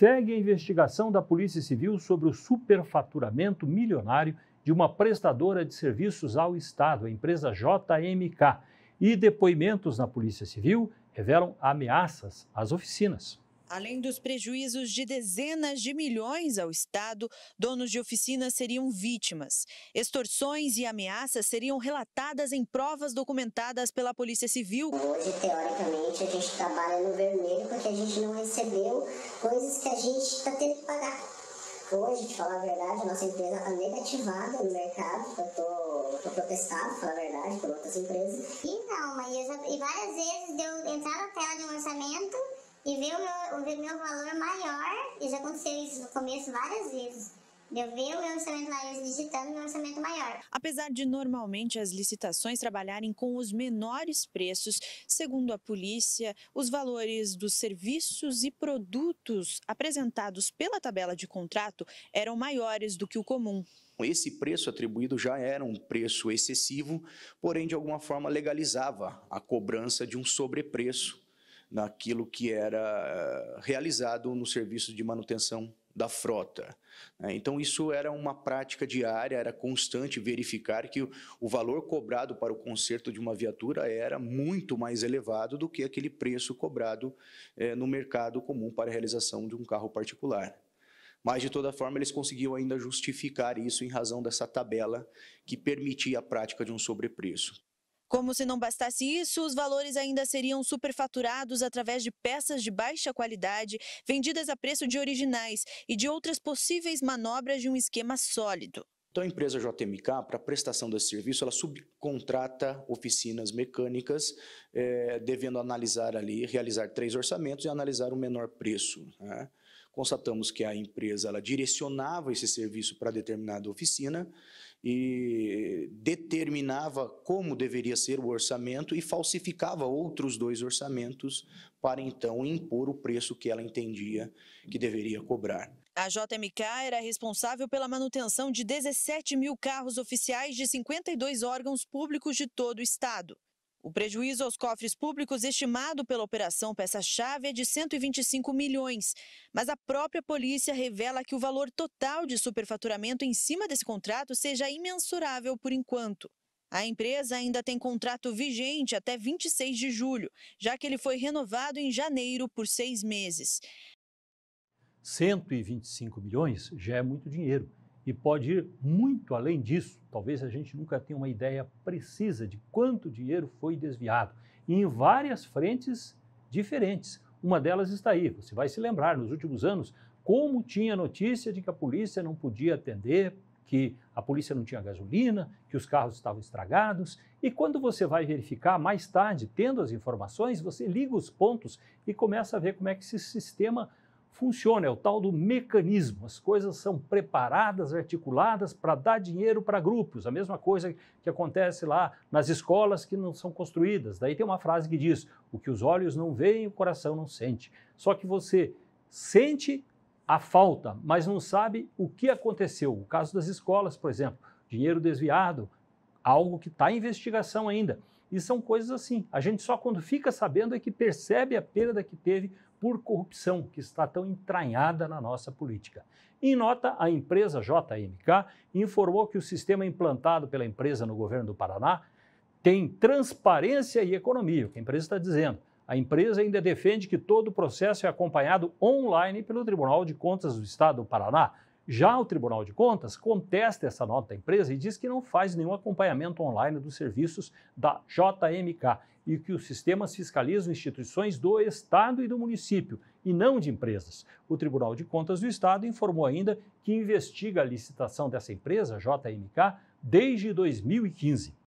segue a investigação da Polícia Civil sobre o superfaturamento milionário de uma prestadora de serviços ao Estado, a empresa JMK, e depoimentos na Polícia Civil revelam ameaças às oficinas. Além dos prejuízos de dezenas de milhões ao Estado, donos de oficinas seriam vítimas. Extorsões e ameaças seriam relatadas em provas documentadas pela Polícia Civil. Hoje, teoricamente, a gente trabalha no vermelho porque a gente não recebeu coisas que a gente está tendo que pagar. Hoje, de falar a verdade, a nossa empresa está negativada no mercado. Eu estou protestado, protestado, falar a verdade, por outras empresas. Então, mas eu já, e várias vezes deu entrar na tela de um orçamento e ver o meu, ver meu valor maior, e já aconteceu isso no começo várias vezes. Eu ver o meu orçamento maior digitando meu orçamento maior. Apesar de normalmente as licitações trabalharem com os menores preços, segundo a polícia, os valores dos serviços e produtos apresentados pela tabela de contrato eram maiores do que o comum. Esse preço atribuído já era um preço excessivo, porém, de alguma forma, legalizava a cobrança de um sobrepreço naquilo que era eh, realizado no serviço de manutenção da frota. Né? Então, isso era uma prática diária, era constante verificar que o valor cobrado para o conserto de uma viatura era muito mais elevado do que aquele preço cobrado eh, no mercado comum para a realização de um carro particular. Mas, de toda forma, eles conseguiam ainda justificar isso em razão dessa tabela que permitia a prática de um sobrepreço. Como se não bastasse isso, os valores ainda seriam superfaturados através de peças de baixa qualidade, vendidas a preço de originais e de outras possíveis manobras de um esquema sólido. Então, a empresa JMK, para prestação desse serviço, ela subcontrata oficinas mecânicas, é, devendo analisar ali, realizar três orçamentos e analisar o menor preço. Né? constatamos que a empresa ela direcionava esse serviço para determinada oficina e determinava como deveria ser o orçamento e falsificava outros dois orçamentos para então impor o preço que ela entendia que deveria cobrar. A JMK era responsável pela manutenção de 17 mil carros oficiais de 52 órgãos públicos de todo o estado. O prejuízo aos cofres públicos estimado pela operação peça-chave é de 125 milhões, mas a própria polícia revela que o valor total de superfaturamento em cima desse contrato seja imensurável por enquanto. A empresa ainda tem contrato vigente até 26 de julho, já que ele foi renovado em janeiro por seis meses. 125 milhões já é muito dinheiro e pode ir muito além disso. Talvez a gente nunca tenha uma ideia precisa de quanto dinheiro foi desviado em várias frentes diferentes. Uma delas está aí. Você vai se lembrar nos últimos anos como tinha notícia de que a polícia não podia atender, que a polícia não tinha gasolina, que os carros estavam estragados. E quando você vai verificar mais tarde, tendo as informações, você liga os pontos e começa a ver como é que esse sistema funciona, é o tal do mecanismo. As coisas são preparadas, articuladas para dar dinheiro para grupos. A mesma coisa que acontece lá nas escolas que não são construídas. Daí tem uma frase que diz: o que os olhos não veem, o coração não sente. Só que você sente a falta, mas não sabe o que aconteceu. O caso das escolas, por exemplo, dinheiro desviado, algo que está em investigação ainda. E são coisas assim. A gente só quando fica sabendo é que percebe a perda que teve por corrupção, que está tão entranhada na nossa política. Em nota, a empresa JMK informou que o sistema implantado pela empresa no governo do Paraná tem transparência e economia, o que a empresa está dizendo. A empresa ainda defende que todo o processo é acompanhado online pelo Tribunal de Contas do Estado do Paraná, já o Tribunal de Contas contesta essa nota da empresa e diz que não faz nenhum acompanhamento online dos serviços da JMK e que os sistemas fiscalizam instituições do Estado e do município e não de empresas. O Tribunal de Contas do Estado informou ainda que investiga a licitação dessa empresa, JMK, desde 2015.